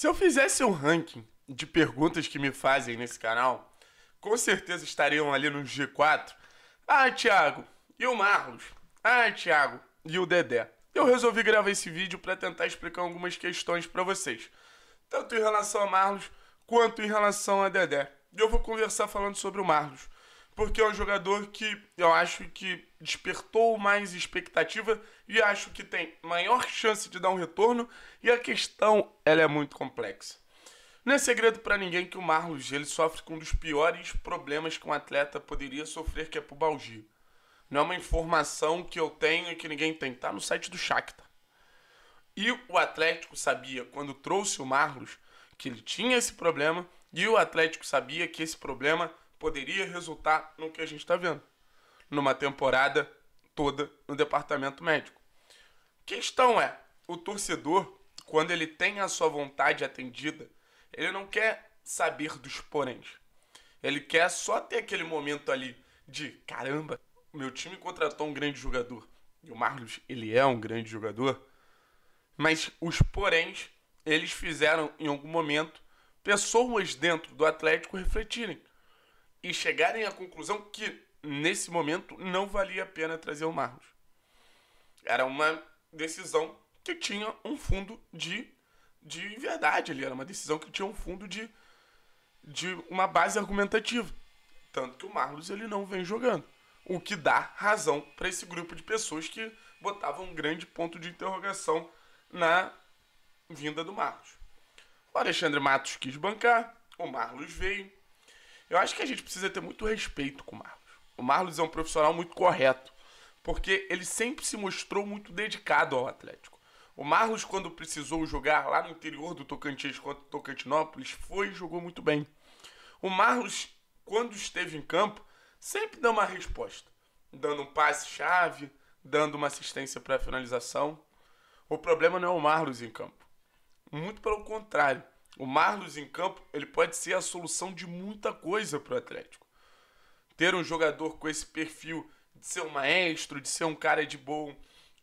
Se eu fizesse um ranking de perguntas que me fazem nesse canal, com certeza estariam ali no G4. Ah, Thiago, e o Marlos? Ah, Thiago, e o Dedé? Eu resolvi gravar esse vídeo para tentar explicar algumas questões para vocês, tanto em relação a Marlos quanto em relação a Dedé. E eu vou conversar falando sobre o Marlos porque é um jogador que eu acho que despertou mais expectativa e acho que tem maior chance de dar um retorno e a questão ela é muito complexa. Não é segredo para ninguém que o Marlos ele sofre com um dos piores problemas que um atleta poderia sofrer, que é pubalgia. Não é uma informação que eu tenho e que ninguém tem, tá no site do Shakhtar. E o Atlético sabia quando trouxe o Marlos que ele tinha esse problema e o Atlético sabia que esse problema poderia resultar no que a gente está vendo numa temporada toda no departamento médico. Questão é, o torcedor, quando ele tem a sua vontade atendida, ele não quer saber dos poréns. Ele quer só ter aquele momento ali de caramba, meu time contratou um grande jogador. E o Marlos, ele é um grande jogador. Mas os poréns, eles fizeram em algum momento pessoas dentro do Atlético refletirem e chegarem à conclusão que, nesse momento, não valia a pena trazer o Marlos. Era uma decisão que tinha um fundo de, de verdade ali. Era uma decisão que tinha um fundo de, de uma base argumentativa. Tanto que o Marlos ele não vem jogando. O que dá razão para esse grupo de pessoas que botavam um grande ponto de interrogação na vinda do Marlos. O Alexandre Matos quis bancar, o Marlos veio, eu acho que a gente precisa ter muito respeito com o Marlos. O Marlos é um profissional muito correto, porque ele sempre se mostrou muito dedicado ao Atlético. O Marlos, quando precisou jogar lá no interior do Tocantins contra o Tocantinópolis, foi e jogou muito bem. O Marlos, quando esteve em campo, sempre dá uma resposta, dando um passe-chave, dando uma assistência para a finalização. O problema não é o Marlos em campo, muito pelo contrário. O Marlos em campo, ele pode ser a solução de muita coisa para o Atlético. Ter um jogador com esse perfil de ser um maestro, de ser um cara de bom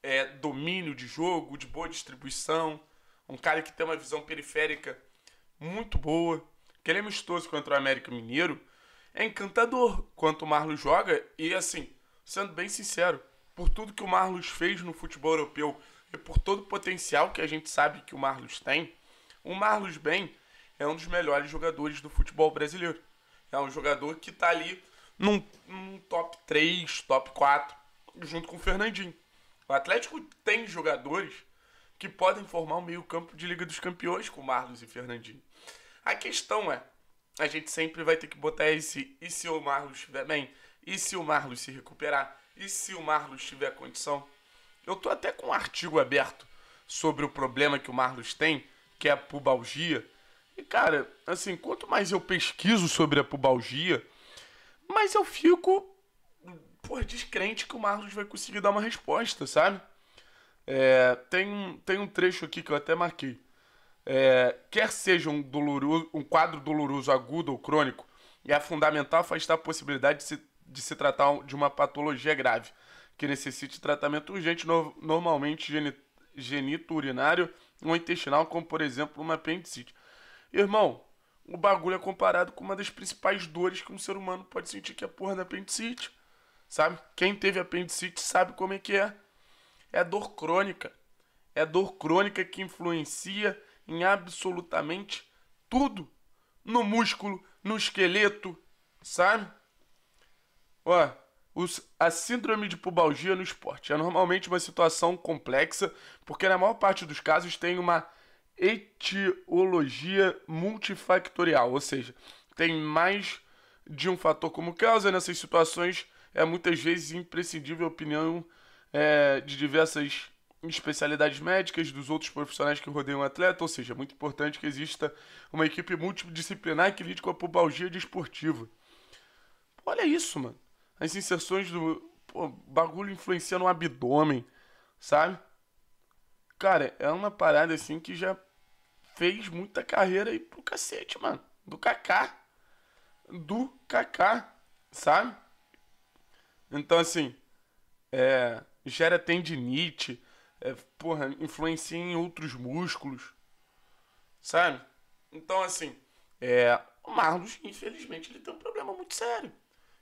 é, domínio de jogo, de boa distribuição, um cara que tem uma visão periférica muito boa, que ele é amistoso contra o América Mineiro, é encantador quanto o Marlos joga e assim, sendo bem sincero, por tudo que o Marlos fez no futebol europeu e por todo o potencial que a gente sabe que o Marlos tem, o Marlos Ben é um dos melhores jogadores do futebol brasileiro. É um jogador que está ali num, num, top 3, top 4, junto com o Fernandinho. O Atlético tem jogadores que podem formar um meio-campo de Liga dos Campeões com Marlos e Fernandinho. A questão é, a gente sempre vai ter que botar esse e se o Marlos estiver bem? E se o Marlos se recuperar? E se o Marlos tiver condição? Eu tô até com um artigo aberto sobre o problema que o Marlos tem que é a pubalgia. E, cara, assim, quanto mais eu pesquiso sobre a pubalgia, mais eu fico, por descrente que o Marlos vai conseguir dar uma resposta, sabe? É, tem, um, tem um trecho aqui que eu até marquei. É, quer seja um, doloroso, um quadro doloroso agudo ou crônico, é fundamental afastar a possibilidade de se, de se tratar de uma patologia grave, que necessite tratamento urgente, no, normalmente urinário ou intestinal, como por exemplo uma apendicite. Irmão, o bagulho é comparado com uma das principais dores que um ser humano pode sentir, que é a porra da apendicite. Sabe? Quem teve apendicite sabe como é que é. É dor crônica. É dor crônica que influencia em absolutamente tudo. No músculo, no esqueleto, sabe? Ó, a síndrome de pubalgia no esporte. É normalmente uma situação complexa, porque na maior parte dos casos tem uma etiologia multifactorial, ou seja, tem mais de um fator como causa. Nessas situações é muitas vezes imprescindível a opinião é, de diversas especialidades médicas, dos outros profissionais que rodeiam o atleta, ou seja, é muito importante que exista uma equipe multidisciplinar que lide com a pubalgia desportiva. Olha isso, mano as inserções do pô, bagulho influencia no abdômen, sabe? Cara, é uma parada assim que já fez muita carreira aí pro cacete, mano. Do Kaká. Do Kaká, sabe? Então, assim, é, gera tendinite, é, porra, influencia em outros músculos, sabe? Então, assim, é, o Marlos, infelizmente, ele tem um problema muito sério.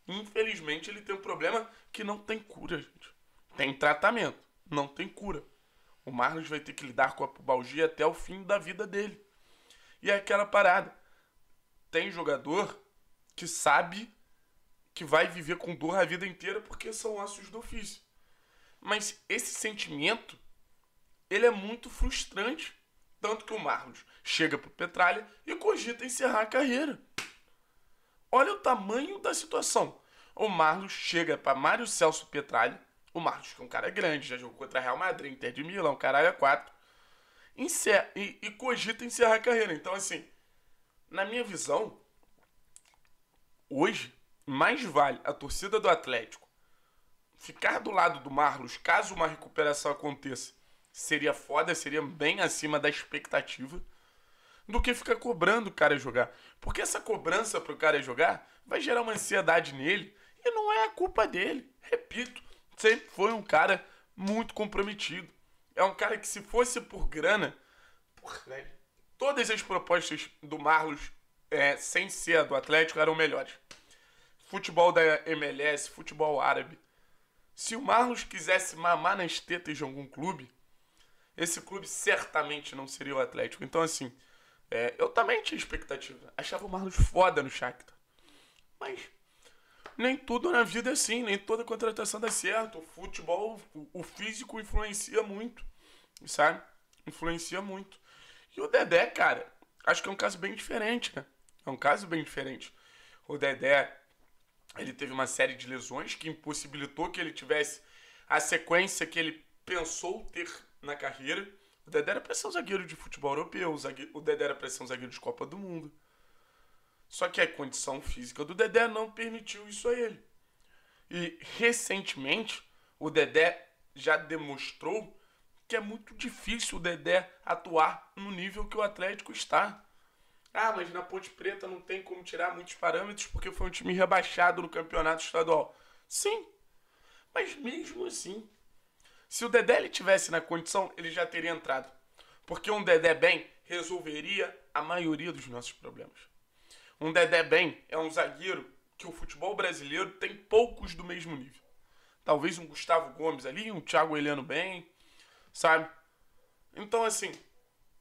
Infelizmente, ele tem um problema que não tem cura, gente. Tem tratamento, não tem cura. O Marlos vai ter que lidar com a pubalgia até o fim da vida dele. E é aquela parada. Tem jogador que sabe que vai viver com dor a vida inteira porque são ossos do ofício. Mas esse sentimento, ele é muito frustrante. Tanto que o Marlos chega pro Petralha e cogita encerrar a carreira. Olha o tamanho da situação. O Marlos chega para Mário Celso Petralha. O Marlos, que é um cara grande, já jogou contra Real Madrid, Inter de Milão, caralho, é quatro. Encerra, e, e cogita encerrar a carreira. Então, assim, na minha visão, hoje, mais vale a torcida do Atlético ficar do lado do Marlos caso uma recuperação aconteça. Seria foda, seria bem acima da expectativa do que ficar cobrando o cara jogar. Porque essa cobrança pro cara jogar vai gerar uma ansiedade nele e não é a culpa dele. Repito, sempre foi um cara muito comprometido. É um cara que se fosse por grana, porra, né, todas as propostas do Marlos é, sem ser a do Atlético eram melhores. Futebol da MLS, futebol árabe. Se o Marlos quisesse mamar nas tetas de algum clube, esse clube certamente não seria o Atlético. Então, assim, é, eu também tinha expectativa. Achava o Marlos foda no Shakhtar. Mas nem tudo na vida é assim, nem toda contratação dá certo. O futebol, o físico influencia muito, sabe? Influencia muito. E o Dedé, cara, acho que é um caso bem diferente, né? É um caso bem diferente. O Dedé, ele teve uma série de lesões que impossibilitou que ele tivesse a sequência que ele pensou ter na carreira. O Dedé era pra ser um zagueiro de futebol europeu, o, zagueiro, o Dedé era pra ser um zagueiro de Copa do Mundo. Só que a condição física do Dedé não permitiu isso a ele. E recentemente, o Dedé já demonstrou que é muito difícil o Dedé atuar no nível que o Atlético está. Ah, mas na Ponte Preta não tem como tirar muitos parâmetros porque foi um time rebaixado no campeonato estadual. Sim, mas mesmo assim, se o Dedé ele tivesse na condição, ele já teria entrado. Porque um Dedé bem resolveria a maioria dos nossos problemas. Um Dedé bem é um zagueiro que o futebol brasileiro tem poucos do mesmo nível. Talvez um Gustavo Gomes ali, um Thiago Heliano bem, sabe? Então, assim,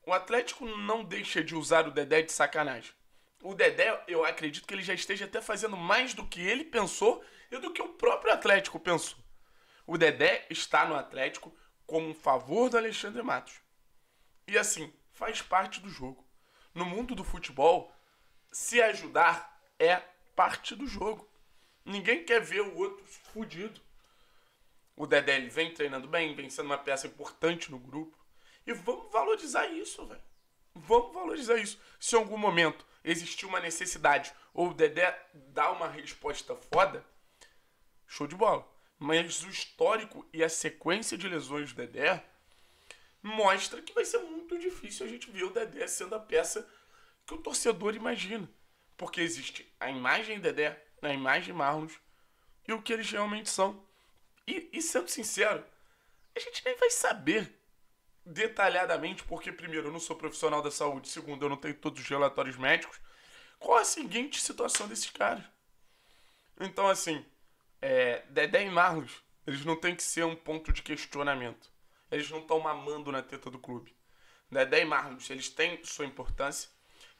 o Atlético não deixa de usar o Dedé de sacanagem. O Dedé, eu acredito que ele já esteja até fazendo mais do que ele pensou e do que o próprio Atlético pensou. O Dedé está no Atlético como um favor do Alexandre Matos. E assim, faz parte do jogo. No mundo do futebol, se ajudar é parte do jogo. Ninguém quer ver o outro fudido. O Dedé ele vem treinando bem, vem sendo uma peça importante no grupo. E vamos valorizar isso, velho. Vamos valorizar isso. Se em algum momento existir uma necessidade ou o Dedé dá uma resposta foda, show de bola mas o histórico e a sequência de lesões do Dedé mostra que vai ser muito difícil a gente ver o Dedé sendo a peça que o torcedor imagina. Porque existe a imagem Dedé, a imagem Marlos e o que eles realmente são. E, e sendo sincero, a gente nem vai saber detalhadamente, porque primeiro eu não sou profissional da saúde, segundo eu não tenho todos os relatórios médicos, qual a seguinte situação desses caras. Então assim, é, Dedé e Marlos, eles não têm que ser um ponto de questionamento. Eles não estão mamando na teta do clube. Dedé e Marlos, eles têm sua importância.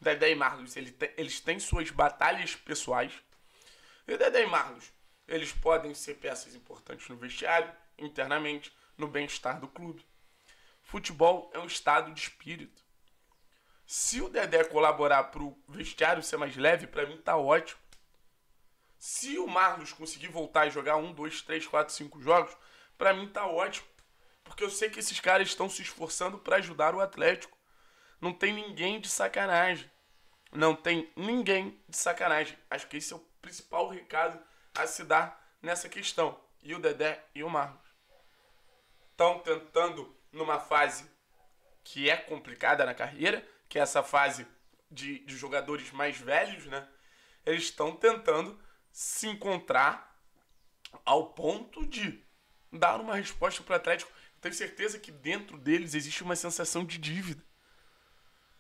Dedé e Marlos, eles têm, eles têm suas batalhas pessoais. E Dedé e Marlos, eles podem ser peças importantes no vestiário, internamente, no bem-estar do clube. Futebol é um estado de espírito. Se o Dedé colaborar para o vestiário ser mais leve, para mim tá ótimo. Se o Marlos conseguir voltar e jogar um, dois, três, quatro, cinco jogos, para mim tá ótimo. Porque eu sei que esses caras estão se esforçando para ajudar o Atlético. Não tem ninguém de sacanagem. Não tem ninguém de sacanagem. Acho que esse é o principal recado a se dar nessa questão. E o Dedé e o Marlos estão tentando numa fase que é complicada na carreira, que é essa fase de, de jogadores mais velhos, né? Eles estão tentando se encontrar ao ponto de dar uma resposta para o Atlético. tenho certeza que dentro deles existe uma sensação de dívida.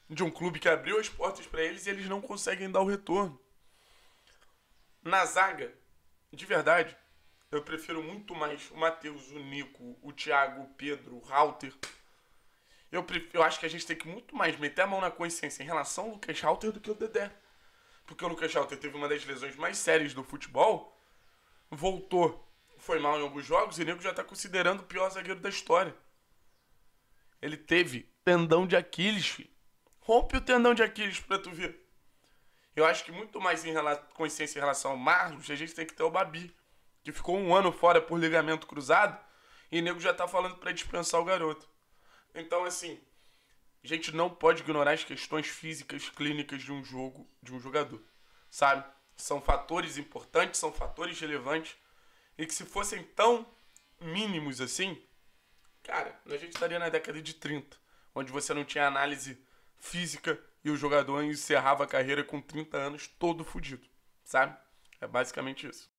De um clube que abriu as portas para eles e eles não conseguem dar o retorno. Na zaga, de verdade, eu prefiro muito mais o Matheus, o Nico, o Thiago, o Pedro, o Halter. Eu, prefiro, eu acho que a gente tem que muito mais meter a mão na consciência em relação ao Lucas Halter do que o Dedé porque o Lucas Schalter teve uma das lesões mais sérias do futebol, voltou, foi mal em alguns jogos e o nego já está considerando o pior zagueiro da história. Ele teve tendão de Aquiles, filho. Rompe o tendão de Aquiles pra tu ver. Eu acho que muito mais em relação, consciência em relação ao Marlos, a gente tem que ter o Babi, que ficou um ano fora por ligamento cruzado, e o nego já tá falando para dispensar o garoto. Então, assim, a gente não pode ignorar as questões físicas, clínicas de um jogo, de um jogador, sabe? São fatores importantes, são fatores relevantes e que se fossem tão mínimos assim, cara, a gente estaria na década de 30, onde você não tinha análise física e o jogador encerrava a carreira com 30 anos todo fodido, sabe? É basicamente isso.